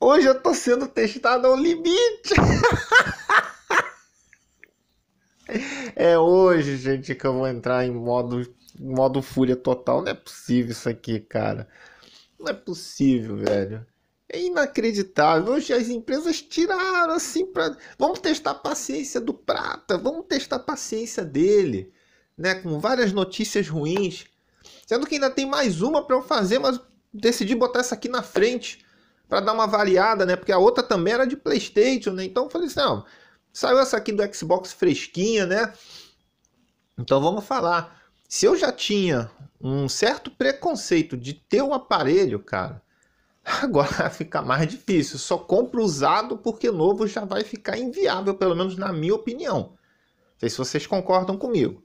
Hoje eu tô sendo testado ao limite. é hoje, gente, que eu vou entrar em modo, modo fúria total. Não é possível isso aqui, cara. Não é possível, velho. É inacreditável. Hoje as empresas tiraram assim para. Vamos testar a paciência do Prata, vamos testar a paciência dele, né? Com várias notícias ruins. Sendo que ainda tem mais uma para eu fazer, mas decidi botar essa aqui na frente para dar uma variada, né? Porque a outra também era de PlayStation, né? Então eu falei assim, não, saiu essa aqui do Xbox fresquinha, né? Então vamos falar. Se eu já tinha um certo preconceito de ter o um aparelho, cara, agora fica mais difícil. Só compro usado porque novo já vai ficar inviável, pelo menos na minha opinião. Não sei se vocês concordam comigo,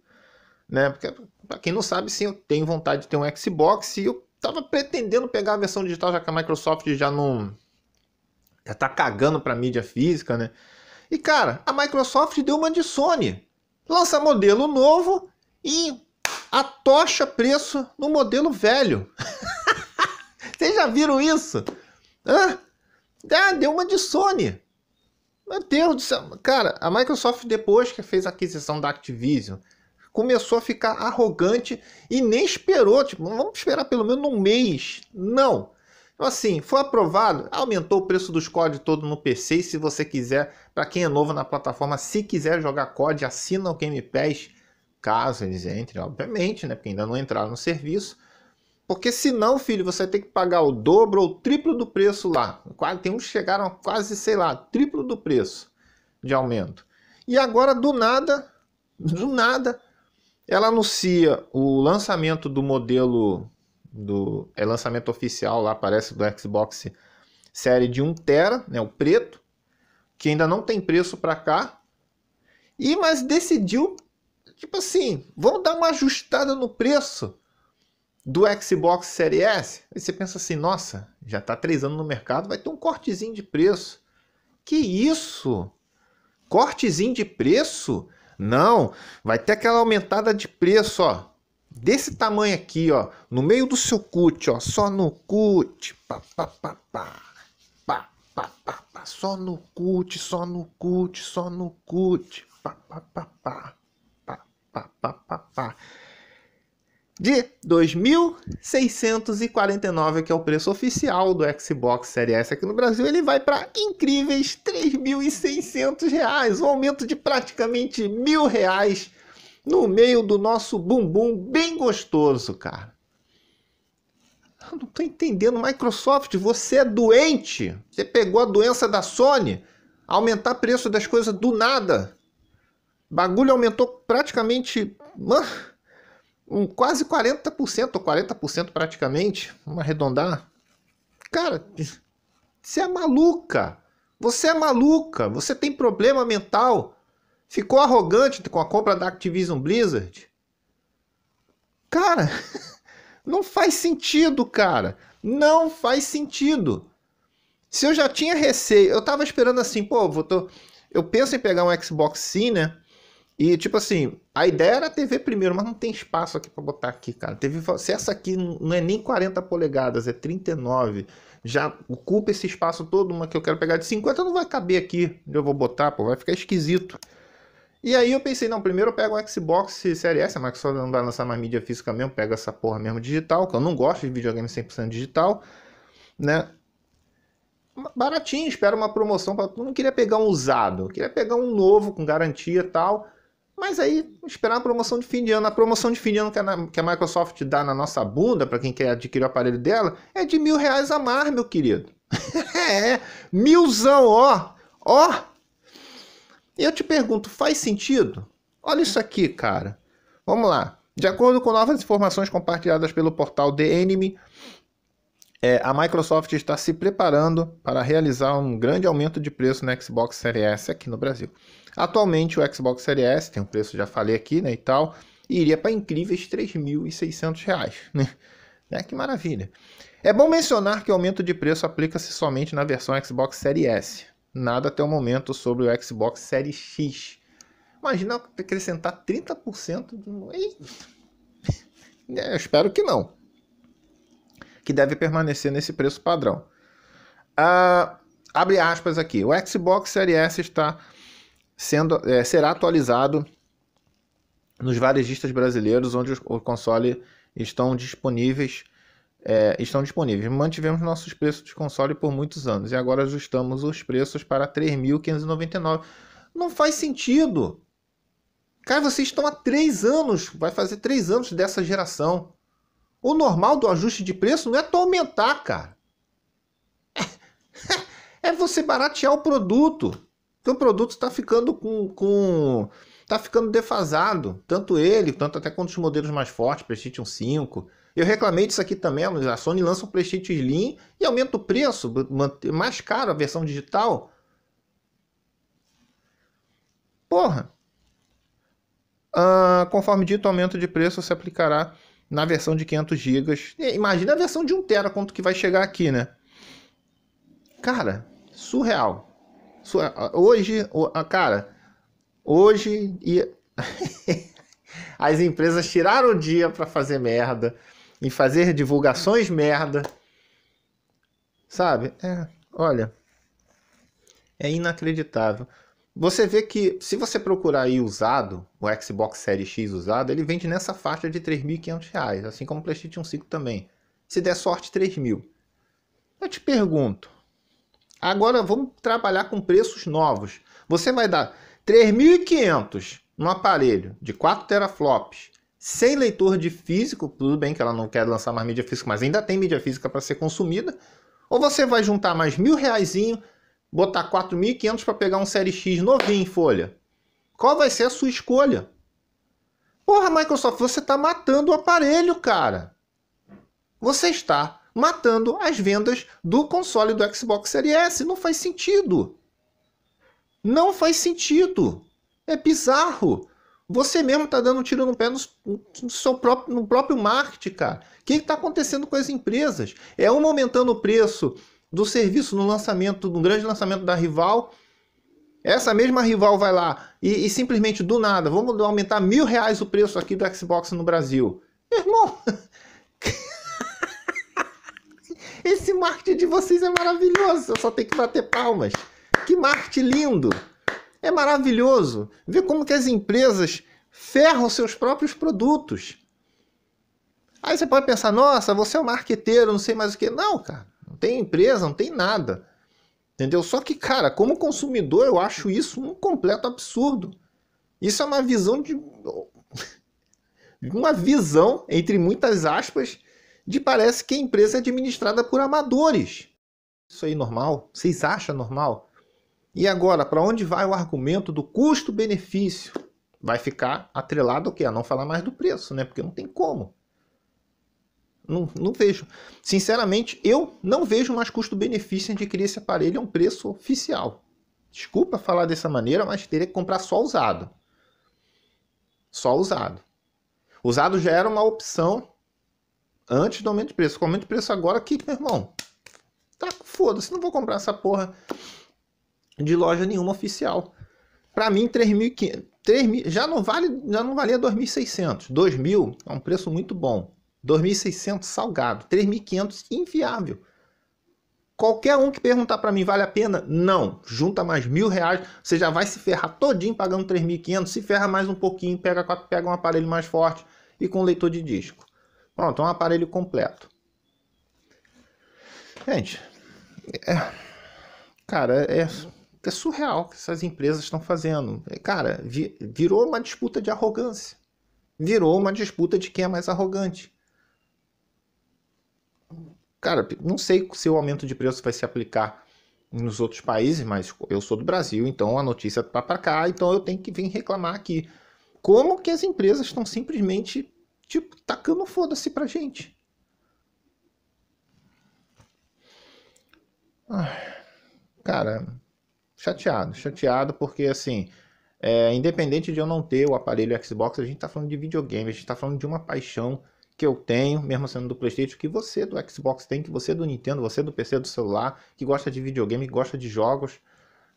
né? Porque para quem não sabe, sim, eu tenho vontade de ter um Xbox e eu tava pretendendo pegar a versão digital, já que a Microsoft já não. Já tá cagando pra mídia física, né? E cara, a Microsoft deu uma de Sony. Lança modelo novo e atocha preço no modelo velho. Vocês já viram isso? Hã? Ah, deu uma de Sony. Meu Deus do céu. Cara, a Microsoft, depois que fez a aquisição da Activision, começou a ficar arrogante e nem esperou, tipo, vamos esperar pelo menos um mês. Não. Então, assim, foi aprovado, aumentou o preço dos códigos todo no PC. E se você quiser, para quem é novo na plataforma, se quiser jogar COD, assina o Game Pass, caso eles entrem, obviamente, né? Porque ainda não entraram no serviço. Porque senão, filho, você tem que pagar o dobro ou o triplo do preço lá. quase Tem uns que chegaram a quase, sei lá, triplo do preço de aumento. E agora, do nada, do nada, ela anuncia o lançamento do modelo do é lançamento oficial lá, parece do Xbox série de 1 tera, né, o preto, que ainda não tem preço para cá. E mas decidiu tipo assim, vamos dar uma ajustada no preço do Xbox Série S. Aí você pensa assim, nossa, já está três anos no mercado, vai ter um cortezinho de preço. Que isso? Cortezinho de preço? Não, vai ter aquela aumentada de preço, ó. Desse tamanho aqui, ó. No meio do seu cut, ó. Só no cut. Pá, pá, pá, pá. Pá, pá, pá, pá. Só no cut, só no cut, só no cut. Pá, pá, pá, pá. Pá, pá, pá, pá, pá de 2.649, que é o preço oficial do Xbox Series S aqui no Brasil, ele vai para incríveis 3.600 reais, um aumento de praticamente mil reais no meio do nosso bumbum bem gostoso, cara. Eu não estou entendendo, Microsoft, você é doente. Você pegou a doença da Sony, aumentar preço das coisas do nada. Bagulho aumentou praticamente. Mano um quase 40%, ou 40% praticamente, vamos arredondar. Cara, você é maluca. Você é maluca. Você tem problema mental. Ficou arrogante com a compra da Activision Blizzard. Cara, não faz sentido, cara. Não faz sentido. Se eu já tinha receio, eu tava esperando assim, pô, tô... eu penso em pegar um Xbox Sim, né? E, tipo assim, a ideia era a TV primeiro, mas não tem espaço aqui para botar aqui, cara. TV, se essa aqui não é nem 40 polegadas, é 39, já ocupa esse espaço todo, uma que eu quero pegar de 50 não vai caber aqui. Eu vou botar, pô, vai ficar esquisito. E aí eu pensei, não, primeiro eu pego o Xbox Series S, a Microsoft não vai lançar mais mídia física mesmo, pega essa porra mesmo digital, que eu não gosto de videogame 100% digital, né? Baratinho, espera uma promoção, pra... não queria pegar um usado, queria pegar um novo com garantia e tal. Mas aí, esperar a promoção de fim de ano. A promoção de fim de ano que a, que a Microsoft dá na nossa bunda, para quem quer adquirir o aparelho dela, é de mil reais a mais, meu querido. É, é, milzão, ó, ó. E eu te pergunto, faz sentido? Olha isso aqui, cara. Vamos lá. De acordo com novas informações compartilhadas pelo portal The Enemy, é, a Microsoft está se preparando para realizar um grande aumento de preço no Xbox Series S aqui no Brasil. Atualmente o Xbox Series S tem um preço, já falei aqui, né, e tal, e iria para incríveis R$ 3.600, né? né? Que maravilha. É bom mencionar que o aumento de preço aplica-se somente na versão Xbox Series S. Nada até o momento sobre o Xbox Series X. Imagina acrescentar 30% de... É, eu espero que não que deve permanecer nesse preço padrão. Ah, abre aspas aqui. O Xbox Series S está sendo, é, será atualizado nos varejistas brasileiros onde o console estão disponíveis. É, estão disponíveis. Mantivemos nossos preços de console por muitos anos e agora ajustamos os preços para 3.599. Não faz sentido. Cara, vocês estão há três anos, vai fazer três anos dessa geração. O normal do ajuste de preço não é tu aumentar, cara. É, é você baratear o produto. Porque o produto está ficando com, com. tá ficando defasado. Tanto ele, tanto até quanto os modelos mais fortes, Playstation 5. Eu reclamei disso aqui também, a Sony lança o Playstation Slim e aumenta o preço, mais caro a versão digital. Porra! Ah, conforme dito, o aumento de preço se aplicará na versão de 500 GB. Imagina a versão de 1 TB quanto que vai chegar aqui, né? Cara, surreal. surreal. Hoje, cara, hoje e as empresas tiraram o dia para fazer merda e fazer divulgações merda. Sabe? É, olha, é inacreditável. Você vê que se você procurar aí usado, o Xbox Series X usado, ele vende nessa faixa de R$ reais, assim como o PlayStation 5 também. Se der sorte, R$ 3.000. Eu te pergunto, agora vamos trabalhar com preços novos. Você vai dar 3.500 num aparelho de 4 teraflops, sem leitor de físico, tudo bem que ela não quer lançar mais mídia física, mas ainda tem mídia física para ser consumida, ou você vai juntar mais mil reaisinho botar 4.500 para pegar um Série X novinho em folha? Qual vai ser a sua escolha? Porra, Microsoft, você está matando o aparelho, cara. Você está matando as vendas do console do Xbox Series S. Não faz sentido. Não faz sentido. É bizarro. Você mesmo está dando um tiro no pé no, seu próprio, no próprio marketing, cara. O que está acontecendo com as empresas? É uma aumentando o preço do serviço no lançamento, no grande lançamento da rival. Essa mesma rival vai lá e, e simplesmente do nada, vamos aumentar mil reais o preço aqui do Xbox no Brasil. Meu irmão, esse marketing de vocês é maravilhoso, eu só tenho que bater palmas. Que marketing lindo! É maravilhoso ver como que as empresas ferram seus próprios produtos. Aí você pode pensar, nossa, você é um marqueteiro, não sei mais o que. Não, cara tem empresa, não tem nada. Entendeu? Só que, cara, como consumidor, eu acho isso um completo absurdo. Isso é uma visão de. uma visão, entre muitas aspas, de parece que a empresa é administrada por amadores. Isso aí normal? Vocês acham normal? E agora, para onde vai o argumento do custo-benefício? Vai ficar atrelado ao quê? A não falar mais do preço, né? Porque não tem como. Não, não vejo. Sinceramente, eu não vejo mais custo-benefício em adquirir esse aparelho a um preço oficial. Desculpa falar dessa maneira, mas teria que comprar só usado. Só usado. Usado já era uma opção antes do aumento de preço. Com o aumento de preço agora, que, meu irmão? Tá foda-se, não vou comprar essa porra de loja nenhuma oficial. Para mim, 3.500, já não vale, já não valia 2.600. 2.000 é um preço muito bom. 2.600 salgado, 3.500 inviável. Qualquer um que perguntar para mim vale a pena, não. Junta mais mil reais, você já vai se ferrar todinho pagando 3.500, se ferra mais um pouquinho, pega, pega um aparelho mais forte e com leitor de disco. Pronto, é um aparelho completo. Gente, é, cara, é, é surreal o que essas empresas estão fazendo. É, cara, vi, virou uma disputa de arrogância. Virou uma disputa de quem é mais arrogante. Cara, não sei se o aumento de preço vai se aplicar nos outros países, mas eu sou do Brasil, então a notícia tá para cá, então eu tenho que vir reclamar aqui. Como que as empresas estão simplesmente, tipo, tacando foda-se pra gente? Cara, chateado, chateado porque assim, é, independente de eu não ter o aparelho Xbox, a gente tá falando de videogame, a gente tá falando de uma paixão que eu tenho, mesmo sendo do PlayStation, que você do Xbox tem, que você do Nintendo, você do PC, do celular, que gosta de videogame, gosta de jogos.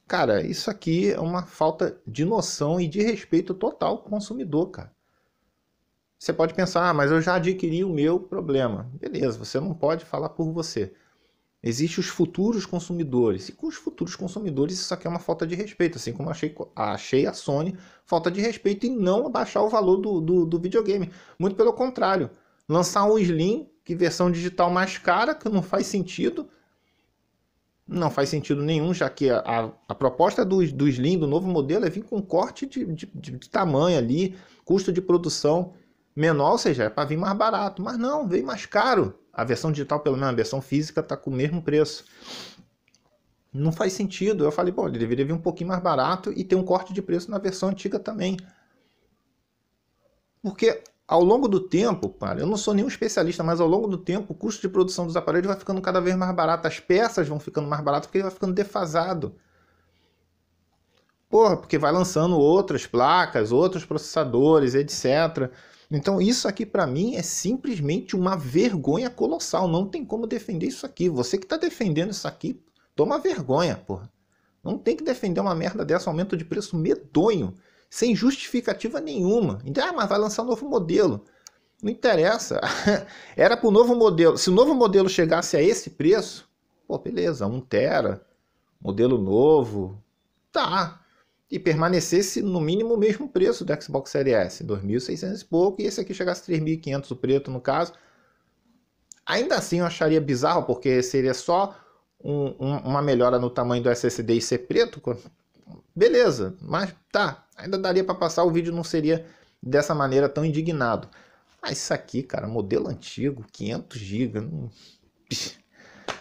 Cara, isso aqui é uma falta de noção e de respeito total o consumidor, cara. Você pode pensar, ah, mas eu já adquiri o meu problema. Beleza, você não pode falar por você. Existem os futuros consumidores. E com os futuros consumidores, isso aqui é uma falta de respeito. Assim como achei, achei a Sony falta de respeito em não abaixar o valor do, do, do videogame. Muito pelo contrário. Lançar um Slim, que versão digital mais cara, que não faz sentido. Não faz sentido nenhum, já que a, a, a proposta do, do Slim, do novo modelo, é vir com corte de, de, de tamanho ali, custo de produção menor, ou seja, é para vir mais barato. Mas não, veio mais caro. A versão digital, pelo menos a versão física, está com o mesmo preço. Não faz sentido. Eu falei, bom, ele deveria vir um pouquinho mais barato e ter um corte de preço na versão antiga também. Porque ao longo do tempo, cara, eu não sou nenhum especialista, mas ao longo do tempo o custo de produção dos aparelhos vai ficando cada vez mais barato, as peças vão ficando mais baratas porque ele vai ficando defasado. Porra, porque vai lançando outras placas, outros processadores, etc. Então isso aqui para mim é simplesmente uma vergonha colossal, não tem como defender isso aqui. Você que está defendendo isso aqui, toma vergonha, porra. Não tem que defender uma merda dessa, um aumento de preço medonho sem justificativa nenhuma. Então, ah, mas vai lançar um novo modelo. Não interessa. Era para o novo modelo. Se o novo modelo chegasse a esse preço, pô, beleza, 1 tera, modelo novo, tá. E permanecesse no mínimo o mesmo preço do Xbox Series S, 2.600 e pouco, e esse aqui chegasse 3.500, o preto no caso. Ainda assim eu acharia bizarro, porque seria só um, um, uma melhora no tamanho do SSD e ser preto, beleza, mas tá, ainda daria para passar, o vídeo não seria dessa maneira tão indignado. Mas ah, isso aqui, cara, modelo antigo, 500 GB, não...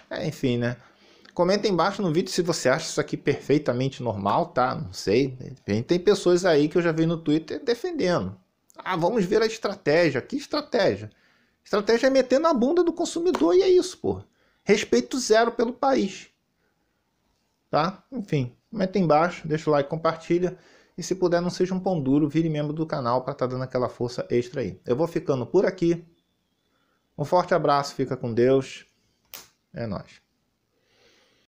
é, enfim, né? Comenta embaixo no vídeo se você acha isso aqui perfeitamente normal, tá? Não sei, tem pessoas aí que eu já vi no Twitter defendendo. Ah, vamos ver a estratégia. Que estratégia? Estratégia é meter na bunda do consumidor e é isso, pô. Respeito zero pelo país. Tá? Enfim comenta aí embaixo, deixa o like, compartilha. E se puder, não seja um pão duro, vire membro do canal para estar tá dando aquela força extra aí. Eu vou ficando por aqui. Um forte abraço, fica com Deus. É nóis.